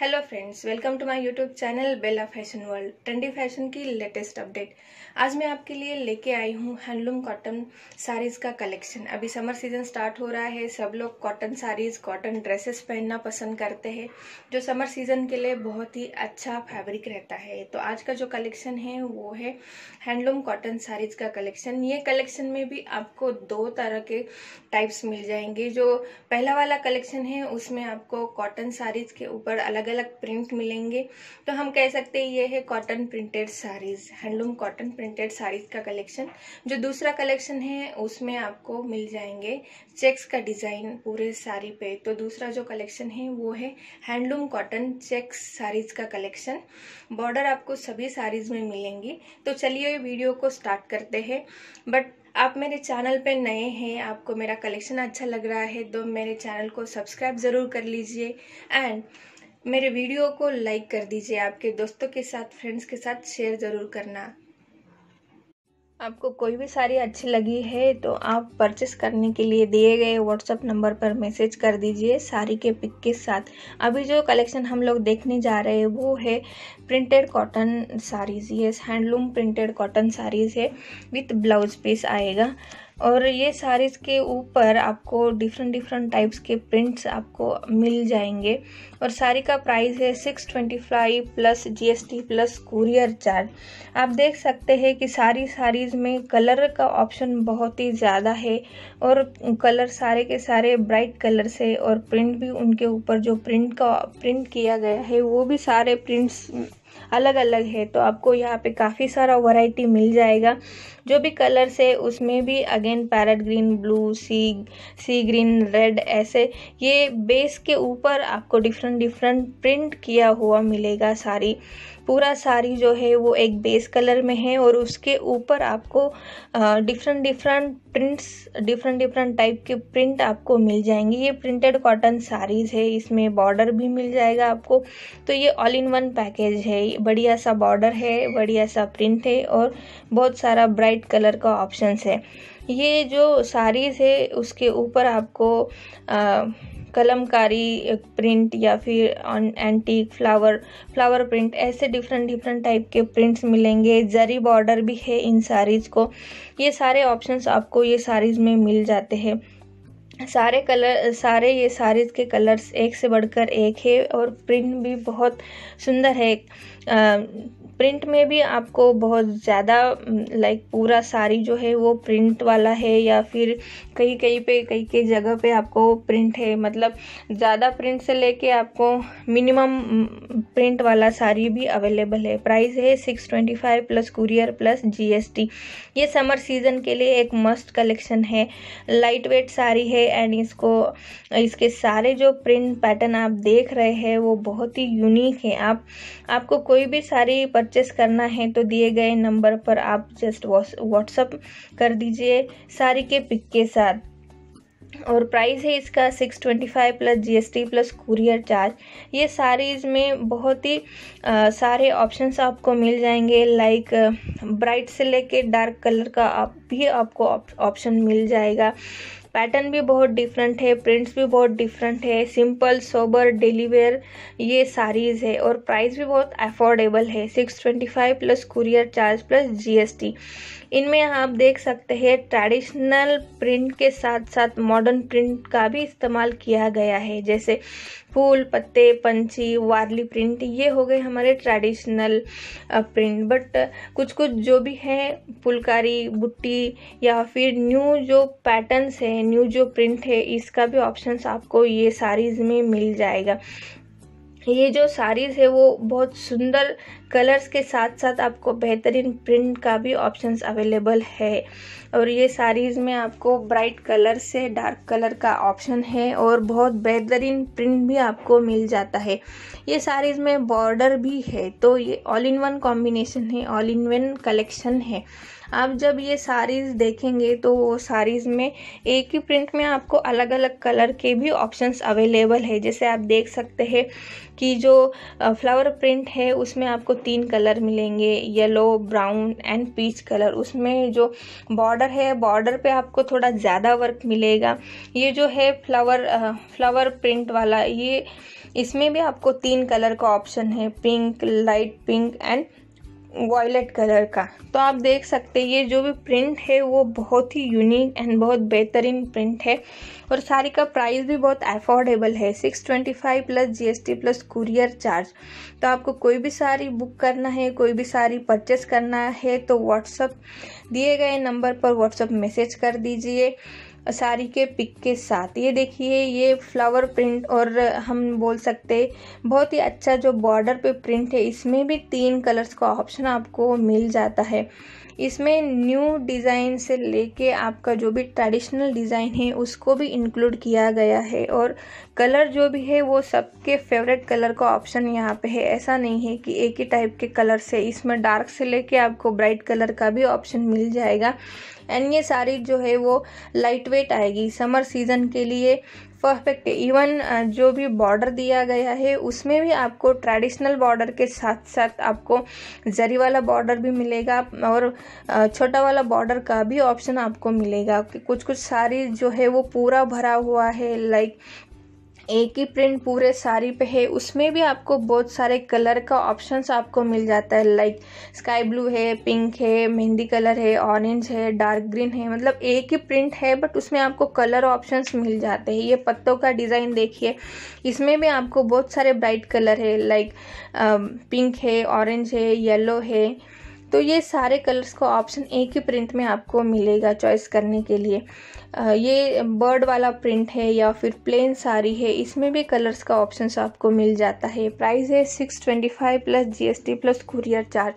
Hello friends welcome to my YouTube channel Bela fashion world trendy fashion की latest update आज मैं आपके लिए लेके आई हूँ हैंडलूम कॉटन साड़ीज़ का कलेक्शन अभी समर सीजन स्टार्ट हो रहा है सब लोग कॉटन साड़ीज़ कॉटन ड्रेसेस पहनना पसंद करते हैं जो समर सीजन के लिए बहुत ही अच्छा फैब्रिक रहता है तो आज का जो कलेक्शन है वो है हैंडलूम कॉटन साड़ीज़ का कलेक्शन ये कलेक्शन में भी आपको दो तरह के टाइप्स मिल जाएंगे जो पहला वाला कलेक्शन है उसमें आपको कॉटन साड़ीज़ के ऊपर अलग अलग अलग प्रिंट मिलेंगे तो हम कह सकते हैं ये है cotton printed saris handloom cotton printed saris का कलेक्शन जो दूसरा कलेक्शन है उसमें आपको मिल जाएंगे चेक्स का डिज़ाइन पूरे साड़ी पे तो दूसरा जो कलेक्शन है वो है हैंडलूम कॉटन चेक्स साड़ीज़ का कलेक्शन बॉर्डर आपको सभी साड़ीज़ में मिलेंगी तो चलिए वीडियो को स्टार्ट करते हैं बट आप मेरे चैनल पे नए हैं आपको मेरा कलेक्शन अच्छा लग रहा है तो मेरे चैनल को सब्सक्राइब ज़रूर कर लीजिए एंड मेरे वीडियो को लाइक कर दीजिए आपके दोस्तों के साथ फ्रेंड्स के साथ शेयर ज़रूर करना आपको कोई भी साड़ी अच्छी लगी है तो आप परचेस करने के लिए दिए गए व्हाट्सअप नंबर पर मैसेज कर दीजिए साड़ी के पिक के साथ अभी जो कलेक्शन हम लोग देखने जा रहे हैं वो है प्रिंटेड कॉटन साड़ीज़ ये हैंडलूम प्रिंटेड कॉटन साड़ीज़ है विथ ब्लाउज पीस आएगा और ये साड़ीज़ के ऊपर आपको डिफरेंट डिफरेंट टाइप्स के प्रिंट्स आपको मिल जाएंगे और साड़ी का प्राइस है six twenty five plus GST plus courier charge आप देख सकते हैं कि सारी साड़ीज़ में कलर का ऑप्शन बहुत ही ज़्यादा है और कलर सारे के सारे ब्राइट कलर से और प्रिंट भी उनके ऊपर जो प्रिंट का प्रिंट किया गया है वो भी सारे प्रिंट्स अलग अलग है तो आपको यहाँ पे काफ़ी सारा वैरायटी मिल जाएगा जो भी कलर्स है उसमें भी again parrot green blue sea sea green red ऐसे ये बेस के ऊपर आपको डिफरेंट डिफरेंट प्रिंट किया हुआ मिलेगा सारी पूरा साड़ी जो है वो एक बेस कलर में है और उसके ऊपर आपको different different prints different different type के प्रिंट आपको मिल जाएंगे ये प्रिंटेड कॉटन साड़ीज़ है इसमें बॉर्डर भी मिल जाएगा आपको तो ये ऑल इन वन पैकेज है बड़ी बढ़िया सा बॉर्डर है बढ़िया सा प्रिंट है और बहुत सारा ब्राइट कलर का ऑप्शंस है ये जो साड़ीज़ है उसके ऊपर आपको आ, कलमकारी प्रिंट या फिर on antique flower flower print ऐसे डिफरेंट डिफरेंट टाइप के प्रिंट्स मिलेंगे जरी बॉर्डर भी है इन साड़ीज़ को ये सारे ऑप्शंस आपको ये साड़ीज़ में मिल जाते हैं सारे कलर सारे ये सारीज के कलर्स एक से बढ़कर एक है और प्रिंट भी बहुत सुंदर है प्रिंट में भी आपको बहुत ज़्यादा लाइक पूरा साड़ी जो है वो प्रिंट वाला है या फिर कहीं कहीं पे कहीं कई जगह पे आपको प्रिंट है मतलब ज़्यादा प्रिंट से लेके आपको मिनिमम प्रिंट वाला साड़ी भी अवेलेबल है प्राइस है six twenty five plus courier plus GST ये समर सीज़न के लिए एक मस्त कलेक्शन है लाइट वेट साड़ी है एंड इसको इसके सारे जो प्रिंट पैटर्न आप देख रहे हैं वो बहुत ही यूनिक है आप आपको कोई भी साड़ी पर परचेस करना है तो दिए गए नंबर पर आप जस्ट व्हाट्सअप कर दीजिए सारी के पिक के साथ और प्राइस है इसका six twenty five plus T plus courier charge ये सारीज़ में बहुत ही आ, सारे ऑप्शंस आपको मिल जाएंगे लाइक ब्राइट से लेके डार्क कलर का आप भी आपको ऑप्शन मिल जाएगा पैटर्न भी बहुत डिफरेंट है प्रिंट्स भी बहुत डिफरेंट है सिंपल सोबर डेली वेयर ये साड़ीज़ है और प्राइस भी बहुत अफोर्डेबल है six twenty five plus courier charge plus GST इनमें आप देख सकते हैं ट्रेडिशनल प्रिंट के साथ साथ मॉडर्न प्रिंट का भी इस्तेमाल किया गया है जैसे फूल पत्ते पंछी वारली प्रिंट ये हो गए हमारे ट्रेडिशनल प्रिंट बट कुछ कुछ जो भी है फुलकारी बुट्टी या फिर न्यू जो पैटर्न्स है न्यू जो प्रिंट है इसका भी ऑप्शंस आपको ये साड़ीज़ में मिल जाएगा ये जो साड़ीज़ है वो बहुत सुंदर कलर्स के साथ साथ आपको बेहतरीन प्रिंट का भी ऑप्शंस अवेलेबल है और ये साड़ीज़ में आपको ब्राइट कलर से डार्क कलर का ऑप्शन है और बहुत बेहतरीन प्रिंट भी आपको मिल जाता है ये साड़ीज़ में बॉर्डर भी है तो ये ऑल इन वन कॉम्बिनेशन है ऑल इन वन कलेक्शन है आप जब ये साड़ीज़ देखेंगे तो वो साड़ीज़ में एक ही प्रिंट में आपको अलग अलग कलर के भी ऑप्शंस अवेलेबल है जैसे आप देख सकते हैं कि जो फ्लावर प्रिंट है उसमें आपको तीन कलर मिलेंगे yellow brown and peach colour उसमें जो बॉर्डर है बॉर्डर पे आपको थोड़ा ज़्यादा वर्क मिलेगा ये जो है फ्लावर फ्लावर प्रिंट वाला ये इसमें भी आपको तीन कलर का ऑप्शन है pink light pink and violet colour का तो आप देख सकते ये जो भी प्रिंट है वो बहुत ही यूनिक एंड बहुत बेहतरीन प्रिंट है और साड़ी का प्राइस भी बहुत अफोर्डेबल है six twenty five plus GST plus courier charge तो आपको कोई भी साड़ी बुक करना है कोई भी साड़ी परचेस करना है तो व्हाट्सअप दिए गए नंबर पर व्हाट्सअप मैसेज कर दीजिए साड़ी के पिक के साथ ये देखिए ये फ्लावर प्रिंट और हम बोल सकते बहुत ही अच्छा जो बॉर्डर पे प्रिंट है इसमें भी तीन कलर्स का ऑप्शन ऑप्शन आपको मिल जाता है इसमें न्यू डिज़ाइन से लेके आपका जो भी ट्रेडिशनल डिज़ाइन है उसको भी इंक्लूड किया गया है और कलर जो भी है वो सबके फेवरेट कलर का ऑप्शन यहाँ पे है ऐसा नहीं है कि एक ही टाइप के कलर से इसमें डार्क से लेके आपको ब्राइट कलर का भी ऑप्शन मिल जाएगा एंड ये साड़ी जो है वो लाइट वेट आएगी समर सीज़न के लिए परफेक्ट इवन uh, जो भी बॉर्डर दिया गया है उसमें भी आपको ट्रेडिशनल बॉर्डर के साथ साथ आपको जरी वाला बॉर्डर भी मिलेगा और uh, छोटा वाला बॉर्डर का भी ऑप्शन आपको मिलेगा कुछ कुछ साड़ी जो है वो पूरा भरा हुआ है लाइक एक ही प्रिंट पूरे साड़ी पे है उसमें भी आपको बहुत सारे कलर का ऑप्शंस आपको मिल जाता है लाइक स्काई ब्लू है पिंक है मेहंदी कलर है ऑरेंज है डार्क ग्रीन है मतलब एक ही प्रिंट है बट उसमें आपको कलर ऑप्शंस मिल जाते हैं ये पत्तों का डिज़ाइन देखिए इसमें भी आपको बहुत सारे ब्राइट कलर है लाइक पिंक um, है ऑरेंज है येलो है तो ये सारे कलर्स का ऑप्शन एक ही प्रिंट में आपको मिलेगा चॉइस करने के लिए ये बर्ड वाला प्रिंट है या फिर प्लेन साड़ी है इसमें भी कलर्स का ऑप्शन आपको मिल जाता है प्राइस है six twenty five plus GST plus courier charge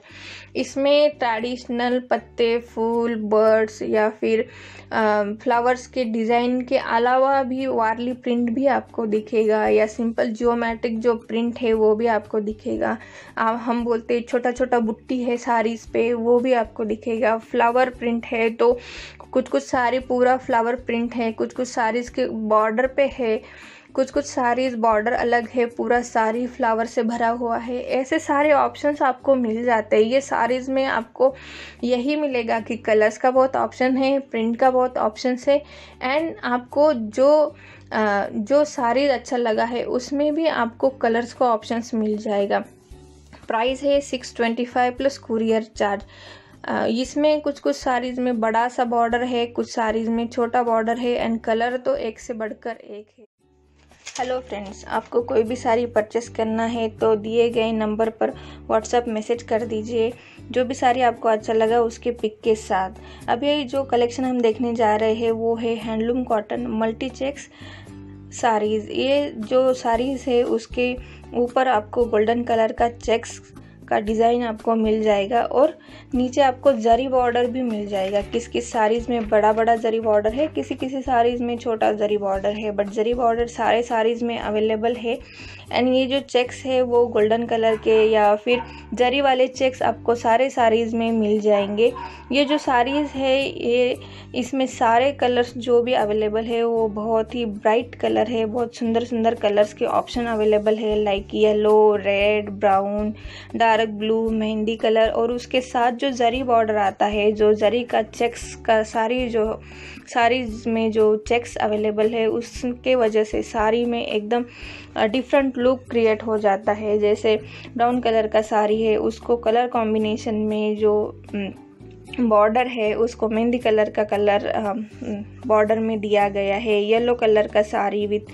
इसमें ट्रेडिशनल पत्ते फूल बर्ड्स या फिर फ्लावर्स के डिज़ाइन के अलावा भी वारली प्रिंट भी आपको दिखेगा या सिंपल जियोमेट्रिक जो प्रिंट है वो भी आपको दिखेगा आप हम बोलते छोटा छोटा बुट्टी है साड़ीज़ पे वो भी आपको दिखेगा फ्लावर प्रिंट है तो कुछ कुछ साड़ी पूरा फ्लावर फ्लावर प्रिंट है कुछ कुछ साड़ीज़ के बॉर्डर पे है कुछ कुछ साड़ीज़ बॉर्डर अलग है पूरा साड़ी फ्लावर से भरा हुआ है ऐसे सारे ऑप्शंस आपको मिल जाते हैं ये साड़ीज़ में आपको यही मिलेगा कि कलर्स का बहुत ऑप्शन है प्रिंट का बहुत ऑप्शन है एंड आपको जो जो साड़ीज अच्छा लगा है उसमें भी आपको कलर्स का ऑप्शंस मिल जाएगा प्राइस है six twenty five plus courier charge इसमें कुछ कुछ साड़ीज़ में बड़ा सा बॉर्डर है कुछ साड़ीज़ में छोटा बॉर्डर है एंड कलर तो एक से बढ़कर एक है हेलो फ्रेंड्स आपको कोई भी साड़ी परचेस करना है तो दिए गए नंबर पर व्हाट्सएप मैसेज कर दीजिए जो भी साड़ी आपको अच्छा लगा उसके पिक के साथ अभी जो कलेक्शन हम देखने जा रहे हैं वो है handloom cotton multi checks saris ये जो साड़ीज़ है उसके ऊपर आपको गोल्डन कलर का चेक्स का डिज़ाइन आपको मिल जाएगा और नीचे आपको जरी बॉर्डर भी मिल जाएगा किस किस साड़ीज़ में बड़ा बड़ा जरी बॉर्डर है किसी किसी साड़ीज़ में छोटा जरी बॉर्डर है बट जरी बॉर्डर सारे साड़ीज़ में अवेलेबल है एंड ये जो चेक्स है वो गोल्डन कलर के या फिर जरी वाले चेक्स आपको सारे साड़ीज़ में मिल जाएंगे ये जो साड़ीज़ है ये इसमें सारे कलर्स जो भी अवेलेबल है वो बहुत ही ब्राइट कलर है बहुत सुंदर सुंदर कलर्स के ऑप्शन अवेलेबल है like yellow red brown dark dark blue mehndi colour और उसके साथ जो जरी बॉर्डर आता है जो जरी का चेक्स का सारी जो सारी में जो चेक्स अवेलेबल है उसके वजह से साड़ी में एकदम डिफरेंट लुक क्रिएट हो जाता है जैसे ब्राउन कलर का साड़ी है उसको कलर कॉम्बिनेशन में जो बॉर्डर है उसको मेहंदी कलर का कलर बॉर्डर में दिया गया है येलो कलर का sari with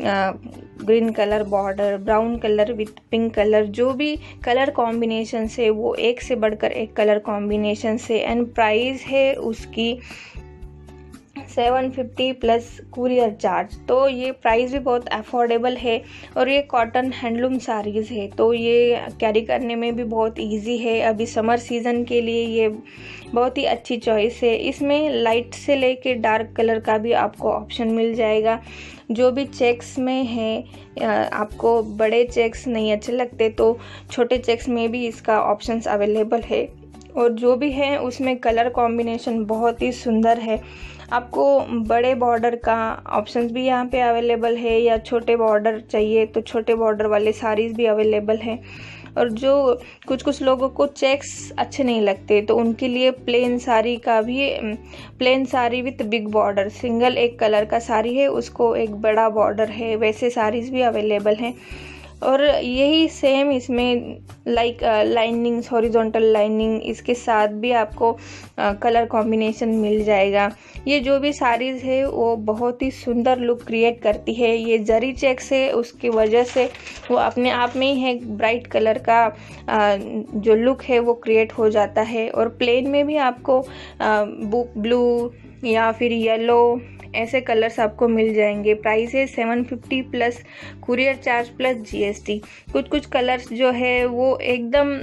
green colour border brown colour with pink colour जो भी कलर कॉम्बिनेशन से वो एक से बढ़कर एक कलर कॉम्बिनेशन से एंड प्राइस है उसकी seven fifty plus courier charge तो ये प्राइस भी बहुत अफोर्डेबल है और ये कॉटन हैंडलूम साड़ीज़ है तो ये कैरी करने में भी बहुत इजी है अभी समर सीज़न के लिए ये बहुत ही अच्छी चॉइस है इसमें लाइट से लेके डार्क कलर का भी आपको ऑप्शन मिल जाएगा जो भी चेक्स में है आपको बड़े चेक्स नहीं अच्छे लगते तो छोटे चेक्स में भी इसका ऑप्शंस अवेलेबल है और जो भी है उसमें कलर कॉम्बिनेशन बहुत ही सुंदर है आपको बड़े बॉर्डर का ऑप्शंस भी यहाँ पे अवेलेबल है या छोटे बॉर्डर चाहिए तो छोटे बॉर्डर वाले साड़ीज़ भी अवेलेबल हैं और जो कुछ कुछ लोगों को चेक्स अच्छे नहीं लगते तो उनके लिए प्लेन साड़ी का भी plain sari with big border single एक कलर का साड़ी है उसको एक बड़ा बॉर्डर है वैसे साड़ीज़ भी अवेलेबल हैं और यही सेम इसमें लाइक लाइनिंग्स हॉरिजॉन्टल लाइनिंग इसके साथ भी आपको कलर uh, कॉम्बिनेशन मिल जाएगा ये जो भी साड़ीज़ है वो बहुत ही सुंदर लुक क्रिएट करती है ये जरी चेक से उसकी वजह से वो अपने आप में ही है ब्राइट कलर का आ, uh, जो लुक है वो क्रिएट हो जाता है और प्लेन में भी आपको आ, uh, ब्लू या फिर येलो ऐसे कलर्स आपको मिल जाएंगे प्राइस है seven fifty plus courier charge plus GST कुछ कुछ कलर्स जो है वो एकदम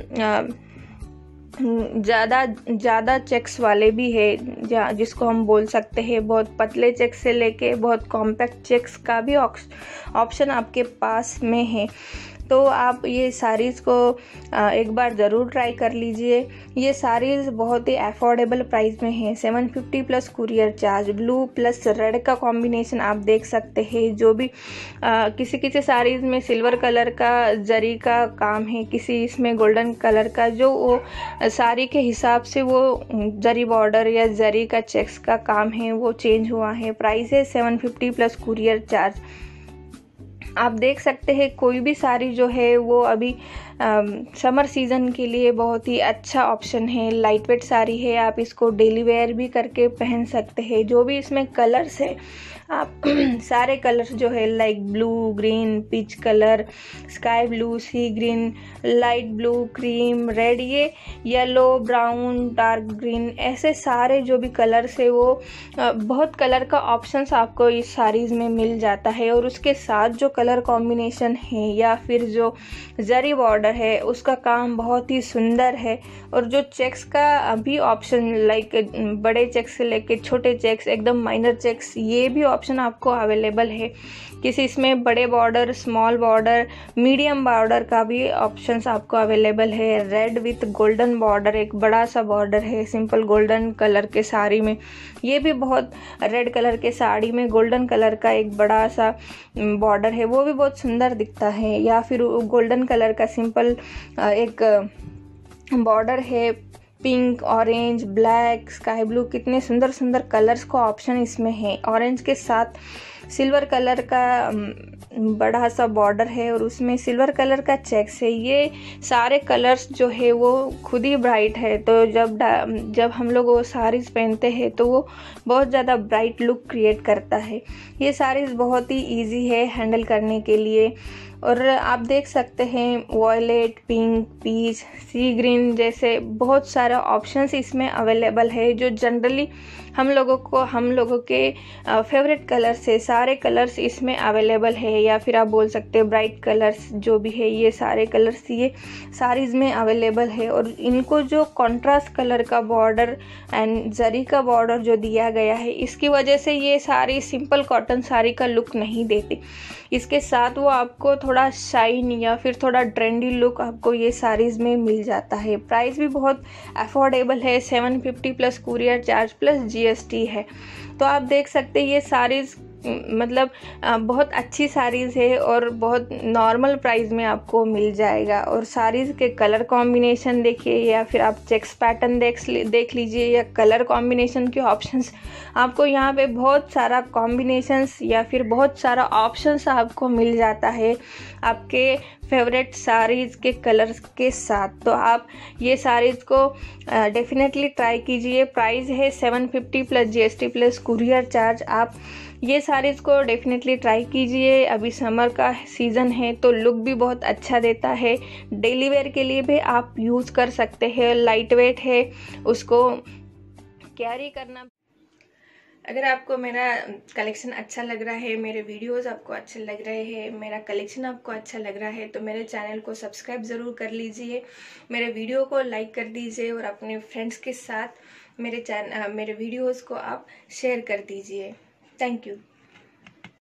ज़्यादा ज़्यादा चेक्स वाले भी है जिसको हम बोल सकते हैं बहुत पतले चेक से लेके बहुत कॉम्पैक्ट चेक्स का भी ऑप्शन आपके पास में है तो आप ये साड़ीज़ को एक बार ज़रूर ट्राई कर लीजिए ये साड़ीज़ बहुत ही अफोर्डेबल प्राइस में है seven fifty plus courier charge blue plus red का कॉम्बिनेशन आप देख सकते हैं जो भी आ, किसी किसी साड़ीज़ में सिल्वर कलर का जरी का काम है किसी इसमें गोल्डन कलर का जो वो साड़ी के हिसाब से वो जरी बॉर्डर या जरी का चेक्स का काम है वो चेंज हुआ है प्राइस है seven fifty plus courier charge आप देख सकते हैं कोई भी साड़ी जो है वो अभी समर um, सीज़न के लिए बहुत ही अच्छा ऑप्शन है लाइट वेट साड़ी है आप इसको डेली वेयर भी करके पहन सकते हैं जो भी इसमें कलर्स है आप सारे कलर्स जो है like blue green peach colour sky blue sea green light blue cream red ये येलो ब्राउन डार्क ग्रीन ऐसे सारे जो भी कलर्स है वो बहुत कलर का ऑप्शंस आपको इस साड़ीज़ में मिल जाता है और उसके साथ जो कलर कॉम्बिनेशन है या फिर जो जरी बॉर्डर बॉर्डर है उसका काम बहुत ही सुंदर है और जो चेक्स का भी ऑप्शन लाइक बड़े चेक्स से लेके छोटे चेक्स एकदम माइनर चेक्स ये भी ऑप्शन आपको अवेलेबल है किसी इसमें बड़े border small border medium border का भी ऑप्शन आपको अवेलेबल है रेड विथ गोल्डन बॉर्डर एक बड़ा सा बॉर्डर है सिंपल गोल्डन कलर के साड़ी में ये भी बहुत रेड कलर के साड़ी में गोल्डन कलर का एक बड़ा सा बॉर्डर mm, है वो भी बहुत सुंदर दिखता है या फिर गोल्डन कलर का सिंपल एग्जाम्पल uh, एक बॉर्डर uh, है pink orange black sky blue कितने सुंदर सुंदर कलर्स का ऑप्शन इसमें है ऑरेंज के साथ सिल्वर कलर का बड़ा सा बॉर्डर है और उसमें सिल्वर कलर का चेक्स है ये सारे कलर्स जो है वो खुद ही ब्राइट है तो जब जब हम लोग वो साड़ीज़ पहनते हैं तो वो बहुत ज़्यादा ब्राइट लुक क्रिएट करता है ये साड़ीज़ बहुत ही ईजी है हैंडल करने के लिए और आप देख सकते हैं violet pink peach sea green जैसे बहुत सारे ऑप्शंस इसमें अवेलेबल है जो जनरली हम लोगों को हम लोगों के फेवरेट कलर्स से सारे कलर्स इसमें अवेलेबल है या फिर आप बोल सकते हैं ब्राइट कलर्स जो भी है ये सारे कलर्स ये सारी में अवेलेबल है और इनको जो कॉन्ट्रास्ट कलर का बॉर्डर एंड जरी का बॉर्डर जो दिया गया है इसकी वजह से ये सारी सिंपल कॉटन साड़ी का लुक नहीं देती इसके साथ वो आपको थोड़ा शाइन या फिर थोड़ा ट्रेंडी लुक आपको ये साड़ीज़ में मिल जाता है प्राइस भी बहुत अफोर्डेबल है seven fifty plus courier charge plus G GST है तो आप देख सकते हैं ये सारी मतलब बहुत अच्छी साड़ीज़ है और बहुत नॉर्मल प्राइस में आपको मिल जाएगा और साड़ीज़ के कलर कॉम्बिनेशन देखिए या फिर आप चेक्स पैटर्न देख देख लीजिए या कलर कॉम्बिनेशन के ऑप्शंस आपको यहाँ पे बहुत सारा कॉम्बिनेशंस या फिर बहुत सारा ऑप्शंस आपको मिल जाता है आपके फेवरेट साड़ीज़ के कलर्स के साथ तो आप ये साड़ीज़ को डेफिनेटली ट्राई कीजिए प्राइस है seven fifty plus G plus courier charge आप ये सारी इसको डेफिनेटली ट्राई कीजिए अभी समर का सीज़न है तो लुक भी बहुत अच्छा देता है डेली वेयर के लिए भी आप यूज़ कर सकते हैं लाइट वेट है उसको कैरी करना अगर आपको मेरा कलेक्शन अच्छा लग रहा है मेरे वीडियोस आपको अच्छे लग रहे हैं मेरा कलेक्शन आपको अच्छा लग रहा है तो मेरे चैनल को सब्सक्राइब ज़रूर कर लीजिए मेरे वीडियो को लाइक कर दीजिए और अपने फ्रेंड्स के साथ मेरे चैन मेरे वीडियोस को आप शेयर कर दीजिए Thank you.